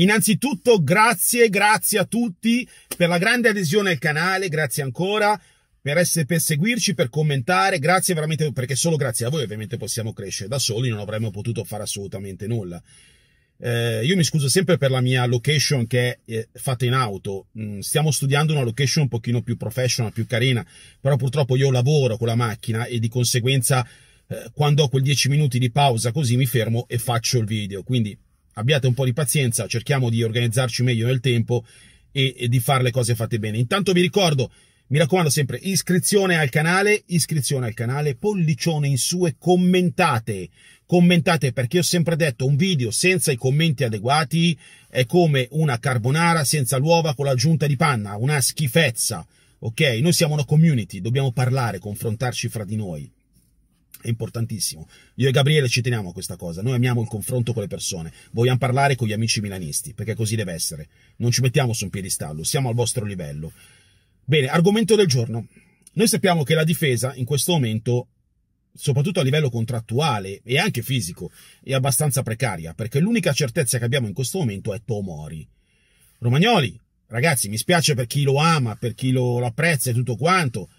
Innanzitutto grazie, grazie a tutti per la grande adesione al canale, grazie ancora per, essere, per seguirci, per commentare, grazie veramente perché solo grazie a voi ovviamente possiamo crescere, da soli non avremmo potuto fare assolutamente nulla. Eh, io mi scuso sempre per la mia location che è eh, fatta in auto. Mm, stiamo studiando una location un pochino più professional, più carina, però purtroppo io lavoro con la macchina e di conseguenza eh, quando ho quel 10 minuti di pausa così mi fermo e faccio il video. Quindi abbiate un po' di pazienza, cerchiamo di organizzarci meglio nel tempo e, e di fare le cose fatte bene. Intanto vi ricordo, mi raccomando sempre, iscrizione al canale, iscrizione al canale, pollicione in su e commentate, commentate perché io ho sempre detto un video senza i commenti adeguati è come una carbonara senza l'uova con l'aggiunta di panna, una schifezza, ok? Noi siamo una community, dobbiamo parlare, confrontarci fra di noi. È importantissimo. Io e Gabriele ci teniamo a questa cosa. Noi amiamo il confronto con le persone. Vogliamo parlare con gli amici milanisti, perché così deve essere. Non ci mettiamo su un piedistallo, siamo al vostro livello. Bene, argomento del giorno. Noi sappiamo che la difesa in questo momento, soprattutto a livello contrattuale e anche fisico, è abbastanza precaria, perché l'unica certezza che abbiamo in questo momento è Tomori. Romagnoli, ragazzi, mi spiace per chi lo ama, per chi lo, lo apprezza e tutto quanto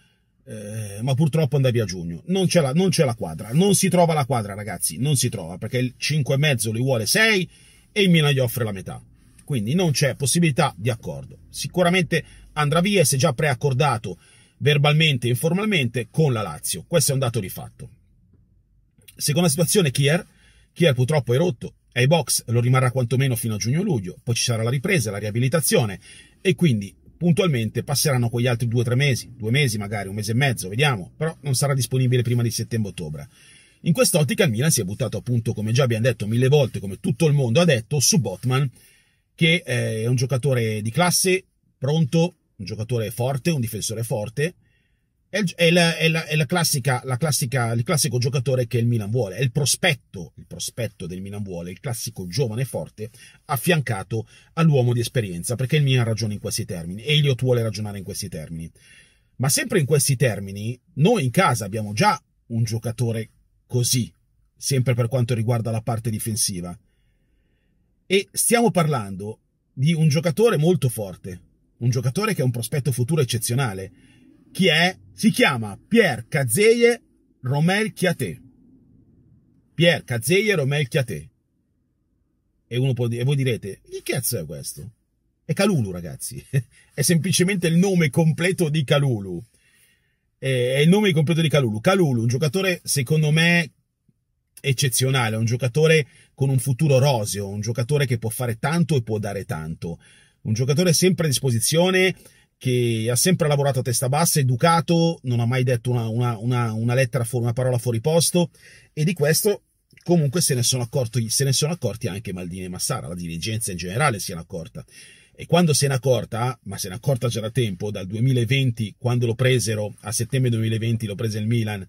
eh, ma purtroppo andai via a giugno. Non c'è, la, non c'è la quadra, non si trova la quadra, ragazzi, non si trova perché il 5,5 li vuole 6 e il Milan gli offre la metà. Quindi non c'è possibilità di accordo. Sicuramente andrà via e si è già preaccordato verbalmente e informalmente con la Lazio. Questo è un dato di fatto. Seconda situazione, Kier. Kier purtroppo è rotto, ai box lo rimarrà quantomeno fino a giugno-luglio, poi ci sarà la ripresa, la riabilitazione e quindi puntualmente passeranno quegli altri due o tre mesi, due mesi magari, un mese e mezzo, vediamo, però non sarà disponibile prima di settembre-ottobre. In quest'ottica il Milan si è buttato appunto, come già abbiamo detto mille volte, come tutto il mondo ha detto, su Botman, che eh, è un giocatore di classe, pronto, un giocatore forte, un difensore forte, è, è, la, è, la, è la classica, la classica, il classico giocatore che il Milan vuole, è il prospetto, il prospetto del Milan vuole, il classico giovane forte affiancato all'uomo di esperienza, perché il Milan ragiona in questi termini e Elliot vuole ragionare in questi termini. Ma sempre in questi termini, noi in casa abbiamo già un giocatore così, sempre per quanto riguarda la parte difensiva. E stiamo parlando di un giocatore molto forte, un giocatore che ha un prospetto futuro eccezionale chi è? Si chiama Pier Cazzeie Romel Chiatè. Pier Cazzeie Romel Chiatè. E, uno può, e voi direte, chi cazzo è questo? È Calulu, ragazzi. è semplicemente il nome completo di Calulu. È il nome completo di Calulu. Calulu, un giocatore, secondo me, eccezionale, un giocatore con un futuro roseo, un giocatore che può fare tanto e può dare tanto, un giocatore sempre a disposizione che ha sempre lavorato a testa bassa, educato, non ha mai detto una, una, una, una lettera, fuori, una parola fuori posto e di questo comunque se ne sono, accorti, se ne sono accorti anche Maldini e Massara, la dirigenza in generale si è accorta. E quando se n'è accorta, ma se n'è accorta già da tempo, dal 2020, quando lo presero, a settembre 2020 lo prese il Milan,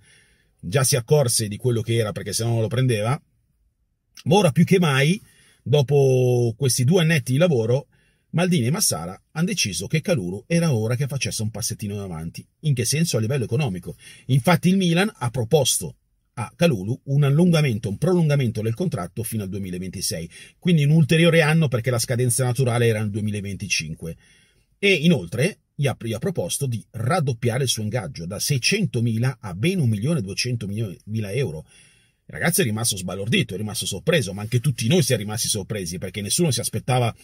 già si accorse di quello che era perché se no non lo prendeva, ma ora più che mai, dopo questi due annetti di lavoro, Maldini e Massara hanno deciso che Caluru era ora che facesse un passettino in avanti. In che senso? A livello economico. Infatti il Milan ha proposto a Calulu un allungamento, un prolungamento del contratto fino al 2026, quindi un ulteriore anno perché la scadenza naturale era nel 2025. E inoltre gli ha, gli ha proposto di raddoppiare il suo ingaggio da 600.000 a ben 1.200.000 euro. Il ragazzo è rimasto sbalordito, è rimasto sorpreso, ma anche tutti noi siamo rimasti sorpresi perché nessuno si aspettava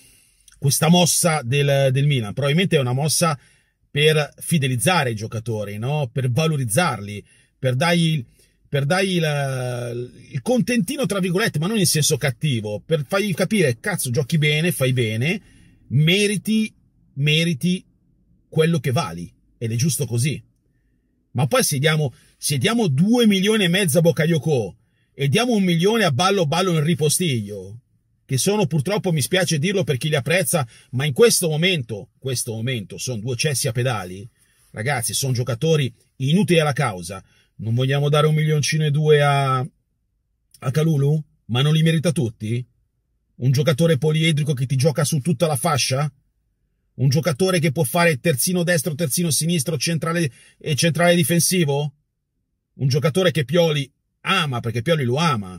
questa mossa del, del Milan. Probabilmente è una mossa per fidelizzare i giocatori, no? per valorizzarli, per dargli, per dargli la, il contentino, tra virgolette, ma non in senso cattivo, per fargli capire, cazzo, giochi bene, fai bene, meriti, meriti quello che vali, ed è giusto così. Ma poi se diamo, se diamo 2 milioni e mezzo a Bocayoko e diamo un milione a Ballo Ballo in ripostiglio, che sono purtroppo, mi spiace dirlo per chi li apprezza, ma in questo momento, questo momento sono due cessi a pedali, ragazzi, sono giocatori inutili alla causa. Non vogliamo dare un milioncino e due a, a Calulu? Ma non li merita tutti? Un giocatore poliedrico che ti gioca su tutta la fascia? Un giocatore che può fare terzino destro, terzino sinistro, centrale e centrale difensivo? Un giocatore che Pioli ama perché Pioli lo ama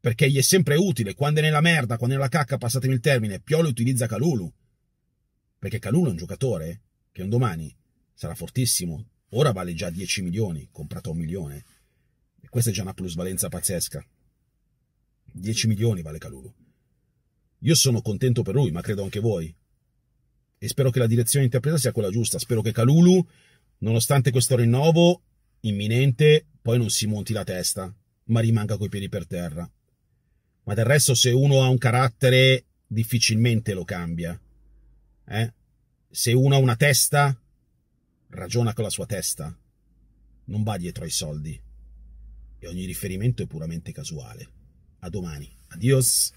perché gli è sempre utile, quando è nella merda, quando è nella cacca, passatemi il termine, Pioli utilizza Calulu, perché Calulu è un giocatore che un domani sarà fortissimo, ora vale già 10 milioni, comprato un milione, e questa è già una plusvalenza pazzesca. 10 milioni vale Calulu. Io sono contento per lui, ma credo anche voi. E spero che la direzione intrapresa sia quella giusta. Spero che Calulu, nonostante questo rinnovo imminente, poi non si monti la testa, ma rimanga coi piedi per terra ma del resto se uno ha un carattere difficilmente lo cambia. Eh? Se uno ha una testa, ragiona con la sua testa, non va dietro ai soldi. E ogni riferimento è puramente casuale. A domani. Adios.